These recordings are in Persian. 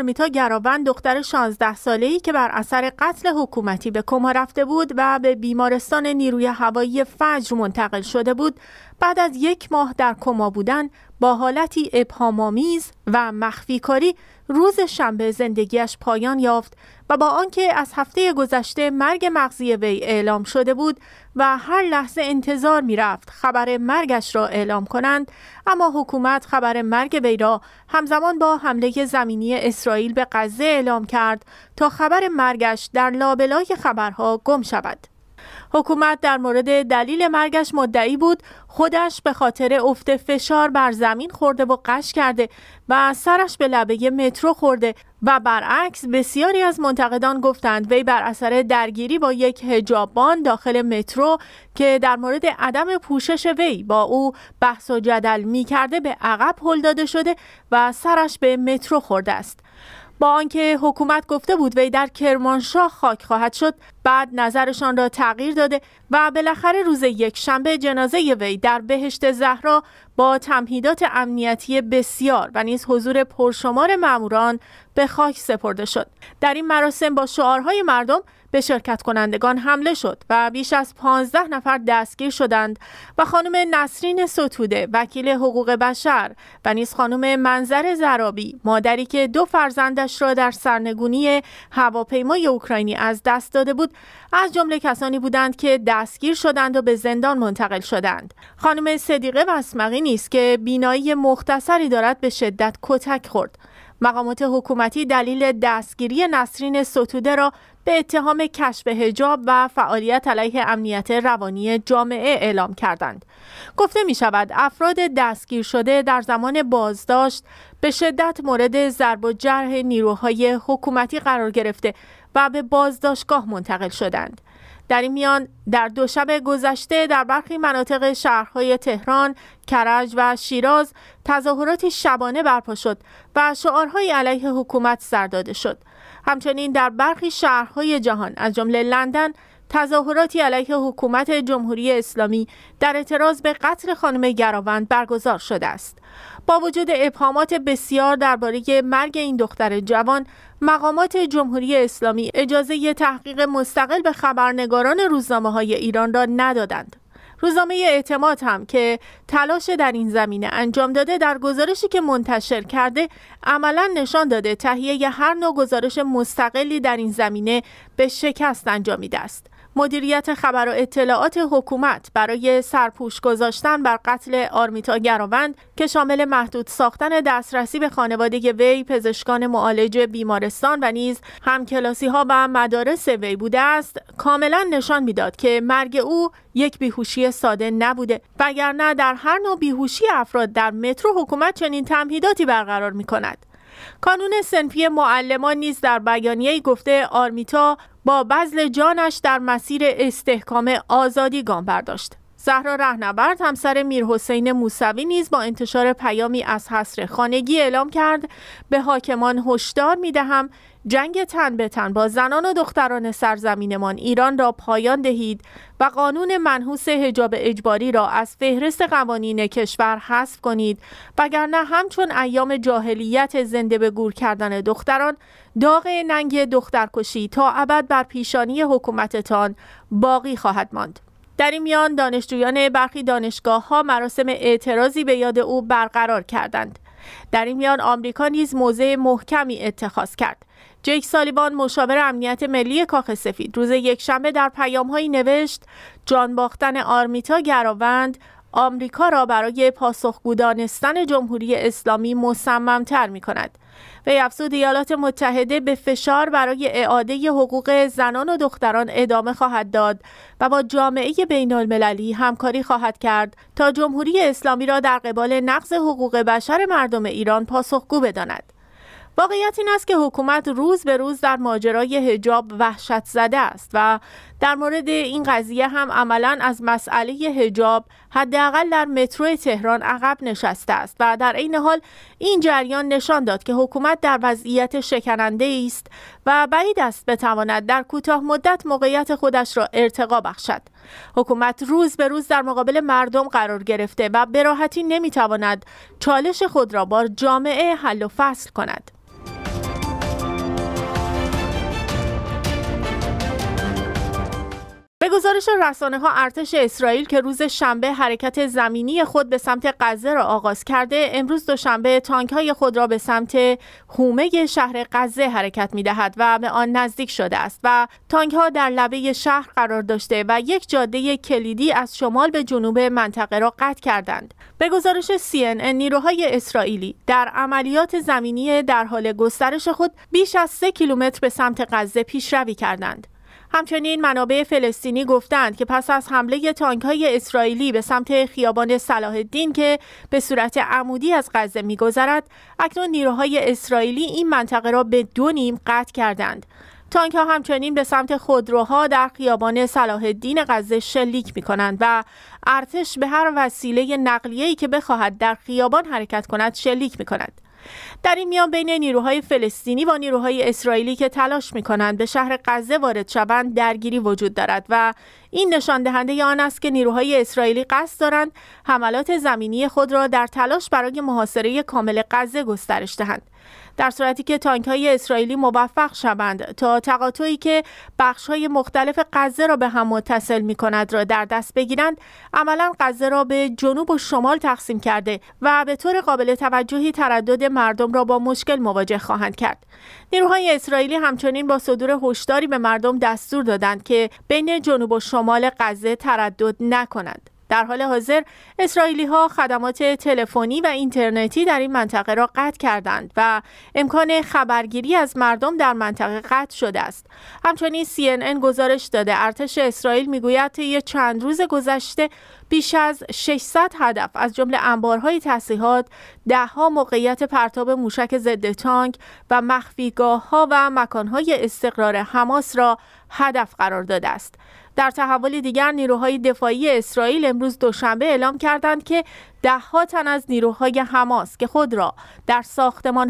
آرمیتا گراوند دختر 16 ساله‌ای که بر اثر قتل حکومتی به کما رفته بود و به بیمارستان نیروی هوایی فجر منتقل شده بود بعد از یک ماه در کما بودن با حالتی ابهام‌آمیز و مخفیکاری روز شنبه زندگیش پایان یافت و با آنکه از هفته گذشته مرگ مغزی وی اعلام شده بود و هر لحظه انتظار رفت خبر مرگش را اعلام کنند اما حکومت خبر مرگ وی را همزمان با حمله زمینی اسرائیل به غزه اعلام کرد تا خبر مرگش در لابلای خبرها گم شود حکومت در مورد دلیل مرگش مدعی بود خودش به خاطر افت فشار بر زمین خورده و قش کرده و سرش به لبه مترو خورده و برعکس بسیاری از منتقدان گفتند وی بر اثر درگیری با یک هجابان داخل مترو که در مورد عدم پوشش وی با او بحث و جدل می کرده به عقب هل داده شده و سرش به مترو خورده است با آنکه حکومت گفته بود وی در کرمانشاه خاک خواهد شد بعد نظرشان را تغییر داده و بالاخره روز یک شنبه جنازه وی در بهشت زهرا با تمهیدات امنیتی بسیار و نیز حضور پرشمار ماموران به خاک سپرده شد در این مراسم با شعارهای مردم به شرکت کنندگان حمله شد و بیش از 15 نفر دستگیر شدند و خانم نسرین ستوده وکیل حقوق بشر و نیز خانم منظر زرابی مادری که دو فرزندش را در سرنگونی هواپیمای اوکراینی از دست داده بود از جمله کسانی بودند که دستگیر شدند و به زندان منتقل شدند خانم صدیقه وسمقی نیست که بینایی مختصری دارد به شدت کتک خورد مقامات حکومتی دلیل دستگیری نسرین ستوده را به اتهام کشف هجاب و فعالیت علیه امنیت روانی جامعه اعلام کردند. گفته می شود افراد دستگیر شده در زمان بازداشت به شدت مورد ضرب و جرح نیروهای حکومتی قرار گرفته و به بازداشتگاه منتقل شدند. در این میان در دو شب گذشته در برخی مناطق شهرهای تهران، کرج و شیراز تظاهرات شبانه برپا شد و شعارهای علیه حکومت سر داده شد. همچنین در برخی شهرهای جهان از جمله لندن تظاهراتی علیه حکومت جمهوری اسلامی در اعتراض به قتل خانم گراوند برگزار شده است. با وجود ابهامات بسیار درباره مرگ این دختر جوان مقامات جمهوری اسلامی اجازه تحقیق مستقل به خبرنگاران روزنامه های ایران را ندادند روزنامه اعتماد هم که تلاش در این زمینه انجام داده در گزارشی که منتشر کرده عملا نشان داده تهیه هر نوع گزارش مستقلی در این زمینه به شکست انجامیده است مدیریت خبر و اطلاعات حکومت برای سرپوش گذاشتن بر قتل آرمیتا گراوند که شامل محدود ساختن دسترسی به خانواده وی پزشکان معالج بیمارستان و نیز همکلاسی ها و مدارس وی بوده است کاملا نشان میداد که مرگ او یک بیهوشی ساده نبوده وگرنه در هر نوع بیهوشی افراد در مترو حکومت چنین تمهیداتی برقرار می کند. کانون سنفی معلمان نیز در بیانیه گفته آرمیتا با بذل جانش در مسیر استحکام آزادی گام برداشت زهرا رهنورد همسر میرحسین موسوی نیز با انتشار پیامی از حصر خانگی اعلام کرد به حاکمان هشدار میدهم جنگ تن به تن با زنان و دختران سرزمینمان ایران را پایان دهید و قانون منحوس حجاب اجباری را از فهرست قوانین کشور حذف کنید وگرنه همچون ایام جاهلیت زنده به گور کردن دختران داغ ننگ دخترکشی تا ابد بر پیشانی حکومتتان باقی خواهد ماند در این میان دانشجویان برخی دانشگاه ها مراسم اعتراضی به یاد او برقرار کردند در این میان آمریکا نیز موضع محکمی اتخاذ کرد جیک سالیوان مشاور امنیت ملی کاخ سفید روز یکشنبه در پیامهایی نوشت جان باختن آرمیتا گراوند آمریکا را برای پاسخگو دانستن جمهوری اسلامی مصممتر می کند. وی افزود ایالات متحده به فشار برای اعاده حقوق زنان و دختران ادامه خواهد داد و با جامعه بین المللی همکاری خواهد کرد تا جمهوری اسلامی را در قبال نقض حقوق بشر مردم ایران پاسخگو بداند. واقعیت این است که حکومت روز به روز در ماجرای هجاب وحشت زده است و در مورد این قضیه هم عملا از مسئله هجاب حداقل در مترو تهران عقب نشسته است و در عین حال این جریان نشان داد که حکومت در وضعیت شکننده است و بعید است بتواند در کوتاه مدت موقعیت خودش را ارتقا بخشد. حکومت روز به روز در مقابل مردم قرار گرفته و به راحتی نمیتواند چالش خود را با جامعه حل و فصل کند به گزارش رسانه ها ارتش اسرائیل که روز شنبه حرکت زمینی خود به سمت غزه را آغاز کرده امروز دوشنبه تانک های خود را به سمت حومه شهر غزه حرکت می دهد و به آن نزدیک شده است و تانک ها در لبه شهر قرار داشته و یک جاده کلیدی از شمال به جنوب منطقه را قطع کردند به گزارش CNN نیروهای اسرائیلی در عملیات زمینی در حال گسترش خود بیش از 3 کیلومتر به سمت غزه پیشروی کردند همچنین منابع فلسطینی گفتند که پس از حمله های اسرائیلی به سمت خیابان صلاح الدین که به صورت عمودی از غزه میگذرد اکنون نیروهای اسرائیلی این منطقه را به دو نیم قطع کردند تانک ها همچنین به سمت خودروها در خیابان صلاح الدین غزه شلیک می کنند و ارتش به هر وسیله نقلیه‌ای که بخواهد در خیابان حرکت کند شلیک می کند. در این میان بین نیروهای فلسطینی و نیروهای اسرائیلی که تلاش میکنند به شهر غزه وارد شوند درگیری وجود دارد و این نشان دهنده آن است که نیروهای اسرائیلی قصد دارند حملات زمینی خود را در تلاش برای محاصره کامل غزه گسترش دهند در صورتی که تانک های اسرائیلی موفق شوند تا تقاطعی که بخش های مختلف غزه را به هم متصل می کند را در دست بگیرند عملا غزه را به جنوب و شمال تقسیم کرده و به طور قابل توجهی تردد مردم را با مشکل مواجه خواهند کرد نیروهای اسرائیلی همچنین با صدور هشداری به مردم دستور دادند که بین جنوب و شمال غزه تردد نکنند در حال حاضر اسرائیلی ها خدمات تلفنی و اینترنتی در این منطقه را قطع کردند و امکان خبرگیری از مردم در منطقه قطع شده است. همچنین CNN گزارش داده ارتش اسرائیل میگوید طی چند روز گذشته بیش از 600 هدف از جمله انبارهای تسلیحات، دهها موقعیت پرتاب موشک ضد تانک و مخفیگاه ها و مکانهای استقرار حماس را هدف قرار داده است. در تحول دیگر نیروهای دفاعی اسرائیل امروز دوشنبه اعلام کردند که ها تن از نیروهای حماس که خود را در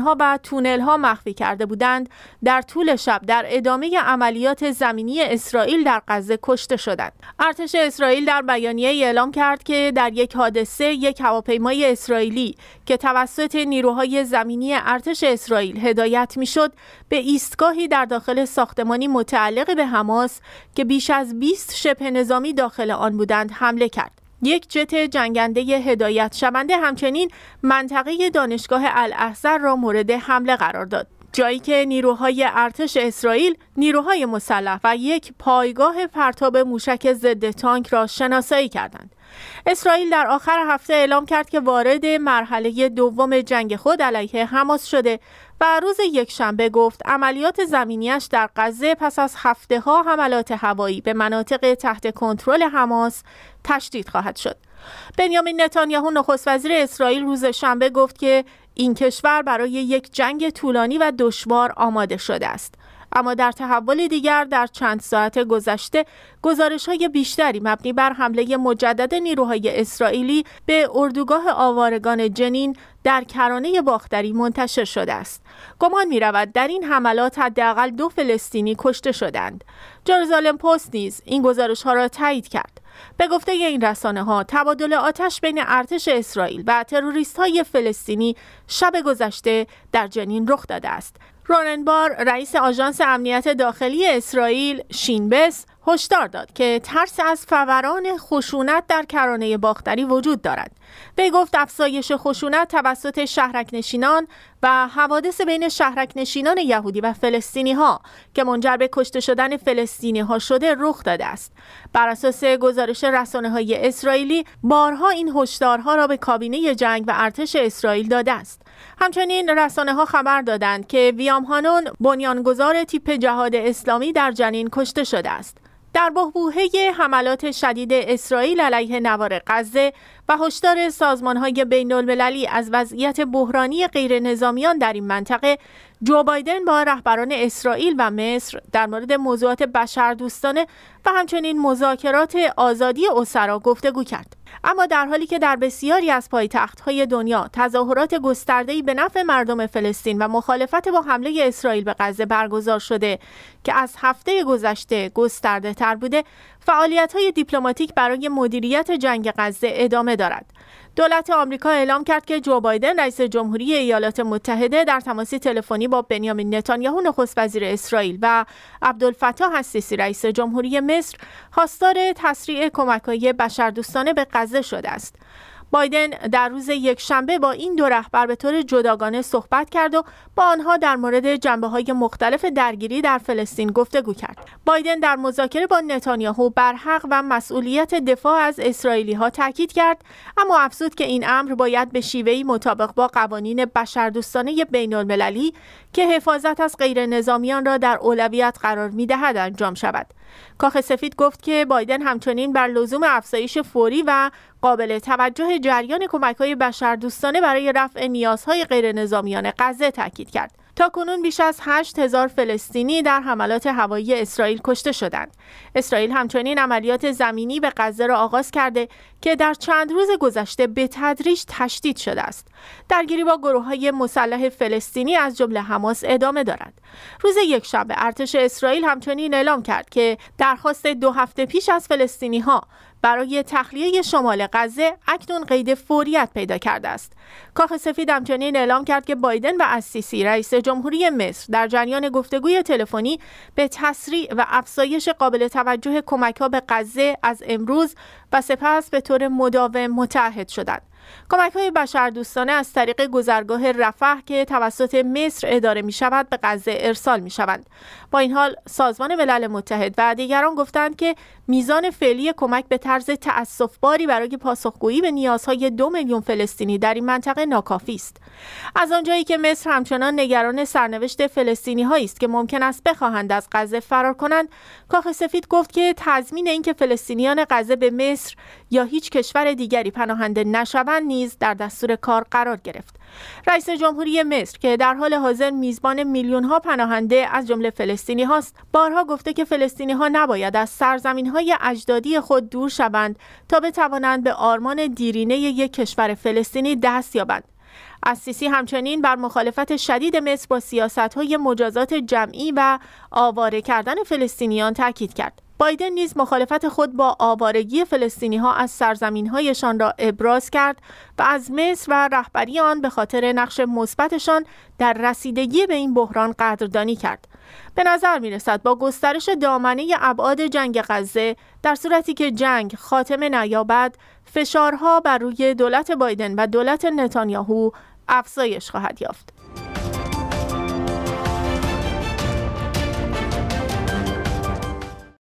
ها و ها مخفی کرده بودند در طول شب در ادامه عملیات زمینی اسرائیل در غزه کشته شدند ارتش اسرائیل در بیانیه اعلام کرد که در یک حادثه یک هواپیمای اسرائیلی که توسط نیروهای زمینی ارتش اسرائیل هدایت میشد به ایستگاهی در داخل ساختمانی متعلق به حماس که بیش از 20 شبه نظامی داخل آن بودند حمله کرد یک جت جنگنده هدایت شونده همچنین منطقه دانشگاه الاحزر را مورد حمله قرار داد. جایی که نیروهای ارتش اسرائیل، نیروهای مسلح و یک پایگاه پرتاب موشک ضد تانک را شناسایی کردند. اسرائیل در آخر هفته اعلام کرد که وارد مرحله دوم جنگ خود علیه حماس شده و روز یکشنبه گفت عملیات زمینیش در غزه پس از هفته ها حملات هوایی به مناطق تحت کنترل حماس تشدید خواهد شد. بنیامین نتانیاهو نخست وزیر اسرائیل روز شنبه گفت که این کشور برای یک جنگ طولانی و دشوار آماده شده است. اما در تحول دیگر در چند ساعت گذشته گزارش های بیشتری مبنی بر حمله مجدد نیروهای اسرائیلی به اردوگاه آوارگان جنین در کرانه باختری منتشر شده است گمان می رود در این حملات حداقل دو فلسطینی کشته شدند جرزالم پست نیز این گزارش ها را تایید کرد به گفته این رسانه ها تبادل آتش بین ارتش اسرائیل و تروریست های فلسطینی شب گذشته در جنین رخ داده است روننبار رئیس آژانس امنیت داخلی اسرائیل شینبس هشدار داد که ترس از فوران خشونت در کرانه باختری وجود دارد وی گفت افزایش خشونت توسط شهرکنشینان و حوادث بین شهرکنشینان یهودی و فلسطینی ها که منجر به کشته شدن فلسطینی ها شده رخ داده است بر اساس گزارش رسانه های اسرائیلی بارها این هشدارها را به کابینه جنگ و ارتش اسرائیل داده است همچنین رسانه ها خبر دادند که ویام هانون بنیانگذار تیپ جهاد اسلامی در جنین کشته شده است در بحبوحه حملات شدید اسرائیل علیه نوار غزه و هشدار سازمانهای بین المللی از وضعیت بحرانی غیر نظامیان در این منطقه جو بایدن با رهبران اسرائیل و مصر در مورد موضوعات بشردوستانه و همچنین مذاکرات آزادی اسرا گفتگو کرد اما در حالی که در بسیاری از های دنیا تظاهرات گسترده‌ای به نفع مردم فلسطین و مخالفت با حمله اسرائیل به غزه برگزار شده که از هفته گذشته گسترده تر بوده فعالیت های دیپلماتیک برای مدیریت جنگ غزه ادامه دارد. دولت آمریکا اعلام کرد که جو بایدن رئیس جمهوری ایالات متحده در تماسی تلفنی با بنیامین نتانیاهو نخست وزیر اسرائیل و عبدالفتاح السیسی رئیس جمهوری مصر خواستار تسریع کمک‌های بشردوستانه به غزه شده است. بایدن در روز یک شنبه با این دو رهبر به طور جداگانه صحبت کرد و با آنها در مورد جنبه های مختلف درگیری در فلسطین گفتگو کرد. بایدن در مذاکره با نتانیاهو بر حق و مسئولیت دفاع از اسرائیلی ها تاکید کرد اما افزود که این امر باید به شیوهی مطابق با قوانین بشردوستانه بین المللی که حفاظت از غیر نظامیان را در اولویت قرار می دهد انجام شود. کاخ سفید گفت که بایدن همچنین بر لزوم افزایش فوری و قابل توجه جریان کمک های بشردوستانه برای رفع نیازهای غیرنظامیان غزه تاکید کرد تاکنون کنون بیش از هزار فلسطینی در حملات هوایی اسرائیل کشته شدند. اسرائیل همچنین عملیات زمینی به غزه را آغاز کرده که در چند روز گذشته به تدریج تشدید شده است. درگیری با گروه های مسلح فلسطینی از جمله حماس ادامه دارد. روز یک شب ارتش اسرائیل همچنین اعلام کرد که درخواست دو هفته پیش از فلسطینی ها برای تخلیه شمال غزه اکنون قید فوریت پیدا کرده است کاخ سفید همچنین اعلام کرد که بایدن و السیسی رئیس جمهوری مصر در جریان گفتگوی تلفنی به تسریع و افزایش قابل توجه کمک ها به غزه از امروز و سپس به طور مداوم متعهد شدند کمک های دوستانه از طریق گذرگاه رفح که توسط مصر اداره می شود به غزه ارسال می شوند. با این حال سازمان ملل متحد و دیگران گفتند که میزان فعلی کمک به طرز باری برای پاسخگویی به نیازهای دو میلیون فلسطینی در این منطقه ناکافی است. از آنجایی که مصر همچنان نگران سرنوشت فلسطینی هایی است که ممکن است بخواهند از غزه فرار کنند، کاخ سفید گفت که تضمین اینکه فلسطینیان غزه به مصر یا هیچ کشور دیگری پناهنده نشوند نیز در دستور کار قرار گرفت رئیس جمهوری مصر که در حال حاضر میزبان میلیون ها پناهنده از جمله فلسطینی هاست بارها گفته که فلسطینی ها نباید از سرزمین های اجدادی خود دور شوند تا بتوانند به آرمان دیرینه یک کشور فلسطینی دست یابند اسیسی همچنین بر مخالفت شدید مصر با سیاست های مجازات جمعی و آواره کردن فلسطینیان تاکید کرد بایدن نیز مخالفت خود با آوارگی فلسطینی ها از سرزمین هایشان را ابراز کرد و از مصر و رهبری آن به خاطر نقش مثبتشان در رسیدگی به این بحران قدردانی کرد. به نظر می رسد با گسترش دامنه ابعاد جنگ غزه در صورتی که جنگ خاتمه نیابد فشارها بر روی دولت بایدن و دولت نتانیاهو افزایش خواهد یافت.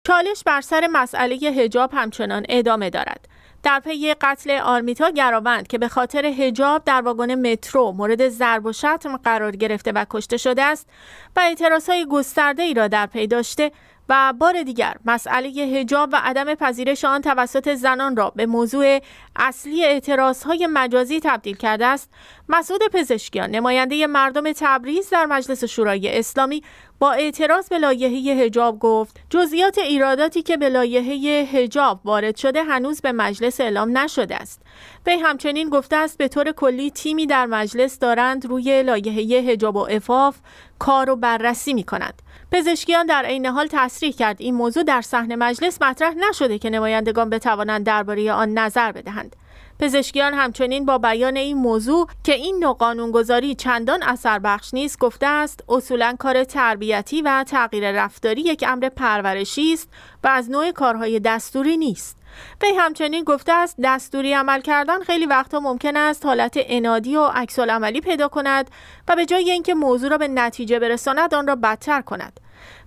چالش بر سر مسئله هجاب همچنان ادامه دارد. در پی قتل آرمیتا گراوند که به خاطر هجاب در واگن مترو مورد ضرب و شتم قرار گرفته و کشته شده است و های گسترده ای را در پی داشته و بار دیگر مسئله هجاب و عدم پذیرش آن توسط زنان را به موضوع اصلی های مجازی تبدیل کرده است مسعود پزشکیان نماینده مردم تبریز در مجلس شورای اسلامی با اعتراض به لایحه هجاب گفت جزئیات ایراداتی که به لایحه هجاب وارد شده هنوز به مجلس اعلام نشده است وی همچنین گفته است به طور کلی تیمی در مجلس دارند روی لایحه هجاب و افاف کار و بررسی می کند پزشکیان در عین حال تصریح کرد این موضوع در صحن مجلس مطرح نشده که نمایندگان بتوانند درباره آن نظر بدهند پزشکیان همچنین با بیان این موضوع که این نوع قانونگذاری چندان اثر بخش نیست گفته است اصولا کار تربیتی و تغییر رفتاری یک امر پرورشی است و از نوع کارهای دستوری نیست وی همچنین گفته است دستوری عمل کردن خیلی وقتا ممکن است حالت انادی و عملی پیدا کند و به جای اینکه موضوع را به نتیجه برساند آن را بدتر کند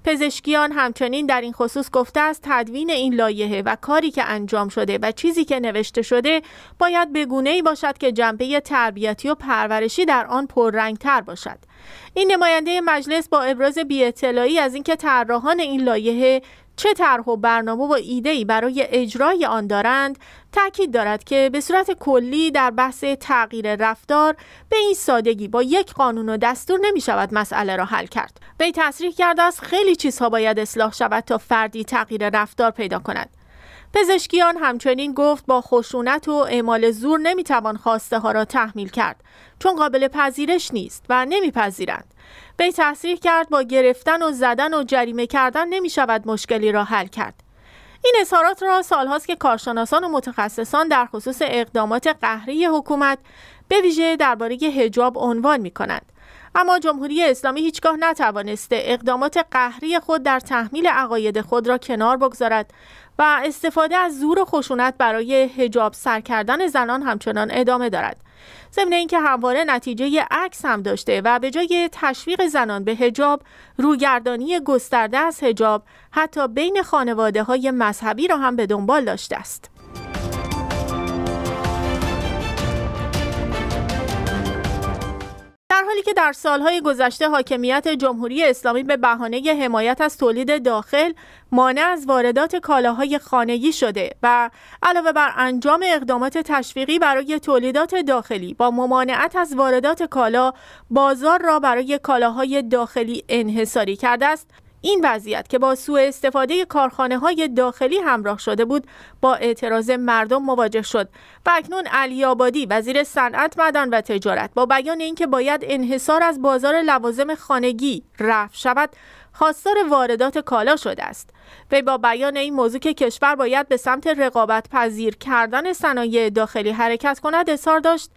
پزشکیان همچنین در این خصوص گفته است تدوین این لایحه و کاری که انجام شده و چیزی که نوشته شده باید به ای باشد که جنبه تربیتی و پرورشی در آن تر باشد این نماینده مجلس با ابراز بیاطلاعی از اینکه طراحان این لایحه چه طرح و برنامه و ای برای اجرای آن دارند تاکید دارد که به صورت کلی در بحث تغییر رفتار به این سادگی با یک قانون و دستور نمی شود مسئله را حل کرد وی تصریح کرده است خیلی چیزها باید اصلاح شود تا فردی تغییر رفتار پیدا کند پزشکیان همچنین گفت با خشونت و اعمال زور نمیتوان خواسته ها را تحمیل کرد چون قابل پذیرش نیست و نمیپذیرند وی تصریح کرد با گرفتن و زدن و جریمه کردن نمیشود مشکلی را حل کرد این اظهارات را سالهاست که کارشناسان و متخصصان در خصوص اقدامات قهری حکومت به ویژه درباره هجاب عنوان می کنند اما جمهوری اسلامی هیچگاه نتوانسته اقدامات قهری خود در تحمیل عقاید خود را کنار بگذارد و استفاده از زور و خشونت برای هجاب سر کردن زنان همچنان ادامه دارد ضمن اینکه همواره نتیجه عکس هم داشته و به جای تشویق زنان به هجاب روگردانی گسترده از هجاب حتی بین خانواده های مذهبی را هم به دنبال داشته است در حالی که در سالهای گذشته حاکمیت جمهوری اسلامی به بهانه حمایت از تولید داخل مانع از واردات کالاهای خانگی شده و علاوه بر انجام اقدامات تشویقی برای تولیدات داخلی با ممانعت از واردات کالا بازار را برای کالاهای داخلی انحصاری کرده است این وضعیت که با سوء استفاده کارخانه های داخلی همراه شده بود با اعتراض مردم مواجه شد و اکنون علی آبادی وزیر صنعت مدن و تجارت با بیان اینکه باید انحصار از بازار لوازم خانگی رفع شود خواستار واردات کالا شده است وی با بیان این موضوع که کشور باید به سمت رقابت پذیر کردن صنایع داخلی حرکت کند اظهار داشت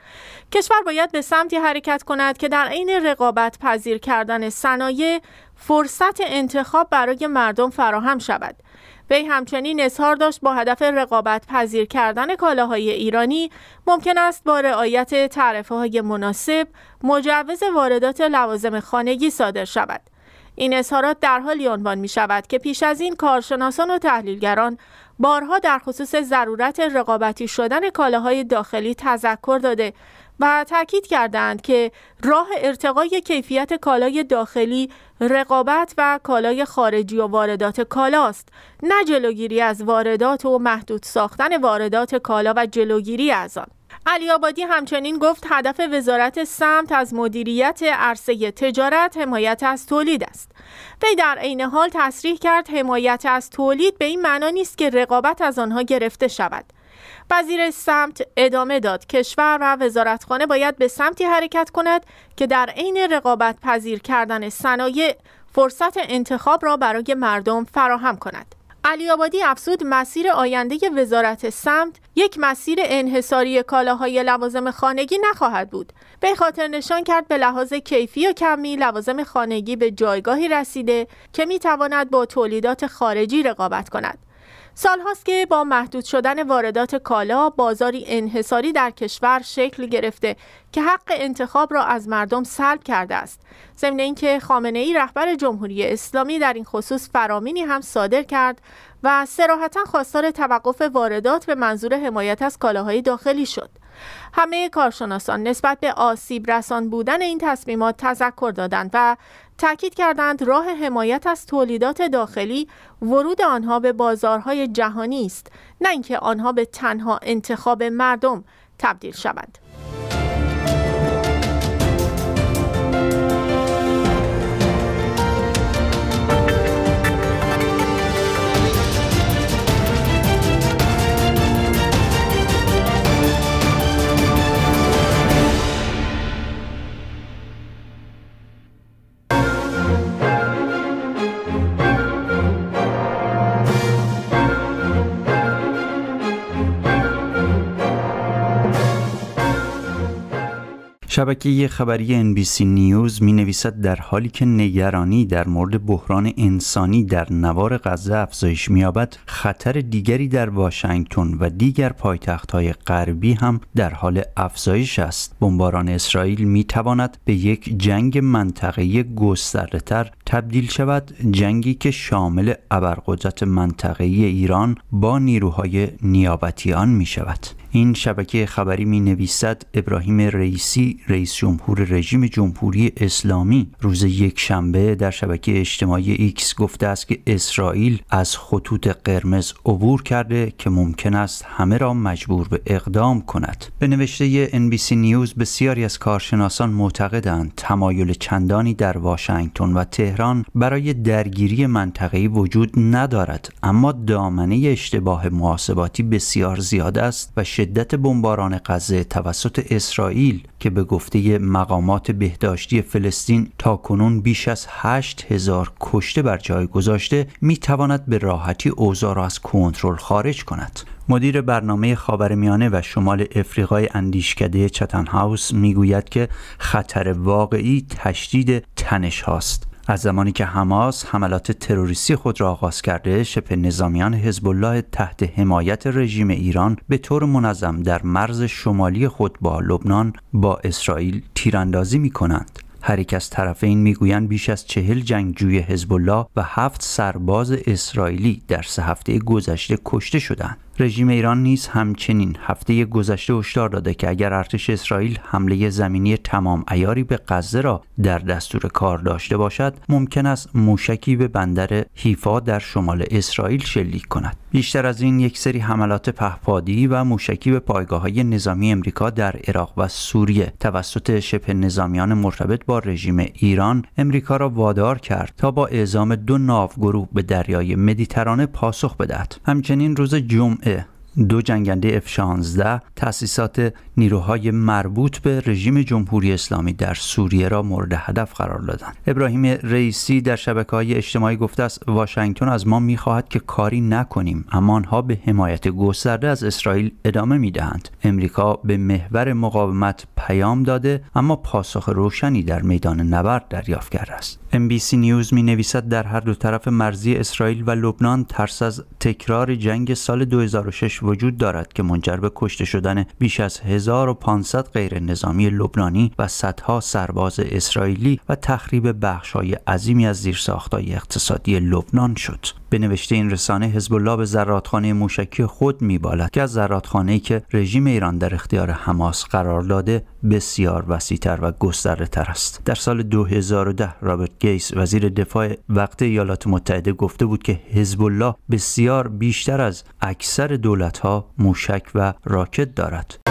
کشور باید به سمتی حرکت کند که در عین رقابت پذیر کردن صنایع فرصت انتخاب برای مردم فراهم شود وی همچنین اظهار داشت با هدف رقابت پذیر کردن کالاهای ایرانی ممکن است با رعایت تعرفه های مناسب مجوز واردات لوازم خانگی صادر شود این اظهارات در حالی عنوان می شود که پیش از این کارشناسان و تحلیلگران بارها در خصوص ضرورت رقابتی شدن کالاهای داخلی تذکر داده و تاکید کردند که راه ارتقای کیفیت کالای داخلی رقابت و کالای خارجی و واردات کالاست نه جلوگیری از واردات و محدود ساختن واردات کالا و جلوگیری از آن علی آبادی همچنین گفت هدف وزارت سمت از مدیریت عرصه تجارت حمایت از تولید است وی در عین حال تصریح کرد حمایت از تولید به این معنا نیست که رقابت از آنها گرفته شود وزیر سمت ادامه داد کشور و وزارتخانه باید به سمتی حرکت کند که در عین رقابت پذیر کردن صنایع فرصت انتخاب را برای مردم فراهم کند آبادی افزود مسیر آینده وزارت سمت یک مسیر انحصاری کالاهای لوازم خانگی نخواهد بود به خاطر نشان کرد به لحاظ کیفی و کمی لوازم خانگی به جایگاهی رسیده که میتواند با تولیدات خارجی رقابت کند سال هاست که با محدود شدن واردات کالا بازاری انحصاری در کشور شکل گرفته که حق انتخاب را از مردم سلب کرده است ضمن اینکه خامنه ای رهبر جمهوری اسلامی در این خصوص فرامینی هم صادر کرد و سراحتا خواستار توقف واردات به منظور حمایت از کالاهای داخلی شد همه کارشناسان نسبت به آسیب رسان بودن این تصمیمات تذکر دادند و تاکید کردند راه حمایت از تولیدات داخلی ورود آنها به بازارهای جهانی است نه اینکه آنها به تنها انتخاب مردم تبدیل شوند شبکه خبری NBC نیوز می نویسد در حالی که نگرانی در مورد بحران انسانی در نوار غزه افزایش می‌یابد، خطر دیگری در واشنگتن و دیگر های غربی هم در حال افزایش است. بمباران اسرائیل می تواند به یک جنگ منطقه‌ای تر تبدیل شود، جنگی که شامل ابرقدرت منطقه ایران با نیروهای نیابتی آن می شود. این شبکه خبری می نویسد ابراهیم رئیسی رئیس جمهور رژیم جمهوری اسلامی روز یک شنبه در شبکه اجتماعی ایکس گفته است که اسرائیل از خطوط قرمز عبور کرده که ممکن است همه را مجبور به اقدام کند به نوشته NBC نیوز بسیاری از کارشناسان معتقدند تمایل چندانی در واشنگتن و تهران برای درگیری منطقه‌ای وجود ندارد اما دامنه اشتباه محاسباتی بسیار زیاد است و شدت بمباران غزه توسط اسرائیل که به گفته مقامات بهداشتی فلسطین تا کنون بیش از 8000 کشته بر جای گذاشته میتواند به راحتی اوضاع را از کنترل خارج کند مدیر برنامه میانه و شمال افریقای اندیشکده چتن هاوس میگوید که خطر واقعی تشدید تنش هاست از زمانی که حماس حملات تروریستی خود را آغاز کرده شبه نظامیان حزب الله تحت حمایت رژیم ایران به طور منظم در مرز شمالی خود با لبنان با اسرائیل تیراندازی می کنند. هر یک از طرفین میگویند بیش از چهل جنگجوی حزب الله و هفت سرباز اسرائیلی در سه هفته گذشته کشته شدند. رژیم ایران نیز همچنین هفته گذشته هشدار داده که اگر ارتش اسرائیل حمله زمینی تمام ایاری به غزه را در دستور کار داشته باشد ممکن است موشکی به بندر حیفا در شمال اسرائیل شلیک کند بیشتر از این یک سری حملات پهپادی و موشکی به پایگاه های نظامی امریکا در عراق و سوریه توسط شبه نظامیان مرتبط با رژیم ایران امریکا را وادار کرد تا با اعزام دو ناوگروه به دریای مدیترانه پاسخ بدهد همچنین روز جمعه دو جنگنده اف 16 تاسیسات نیروهای مربوط به رژیم جمهوری اسلامی در سوریه را مورد هدف قرار دادند. ابراهیم رئیسی در شبکه های اجتماعی گفته است واشنگتن از ما میخواهد که کاری نکنیم اما آنها به حمایت گسترده از اسرائیل ادامه میدهند. امریکا به محور مقاومت پیام داده اما پاسخ روشنی در میدان نبرد دریافت کرده است. MBC نیوز می نویسد در هر دو طرف مرزی اسرائیل و لبنان ترس از تکرار جنگ سال 2006 وجود دارد که منجر به کشته شدن بیش از 1500 غیر نظامی لبنانی و صدها سرباز اسرائیلی و تخریب بخش‌های عظیمی از زیرساخت‌های اقتصادی لبنان شد به نوشته این رسانه حزب الله به زراتخانه موشکی خود میبالد که از زراتخانه که رژیم ایران در اختیار حماس قرار داده بسیار وسیعتر و گسترده تر است در سال 2010 رابرت گیس وزیر دفاع وقت ایالات متحده گفته بود که حزب الله بسیار بیشتر از اکثر دولت ها موشک و راکت دارد